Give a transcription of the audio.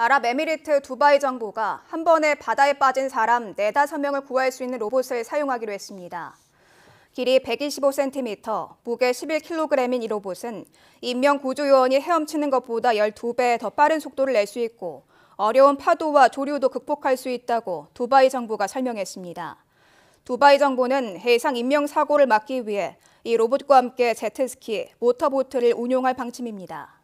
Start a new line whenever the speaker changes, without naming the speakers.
아랍에미리트 두바이 정부가 한 번에 바다에 빠진 사람 4, 5명을 구할 수 있는 로봇을 사용하기로 했습니다. 길이 125cm, 무게 11kg인 이 로봇은 인명 구조요원이 헤엄치는 것보다 12배 더 빠른 속도를 낼 수 있고 어려운 파도와 조류도 극복할 수 있다고 두바이 정부가 설명했습니다. 두바이 정부는 해상 인명 사고를 막기 위해 이 로봇과 함께 제트스키, 모터보트를 운용할 방침입니다.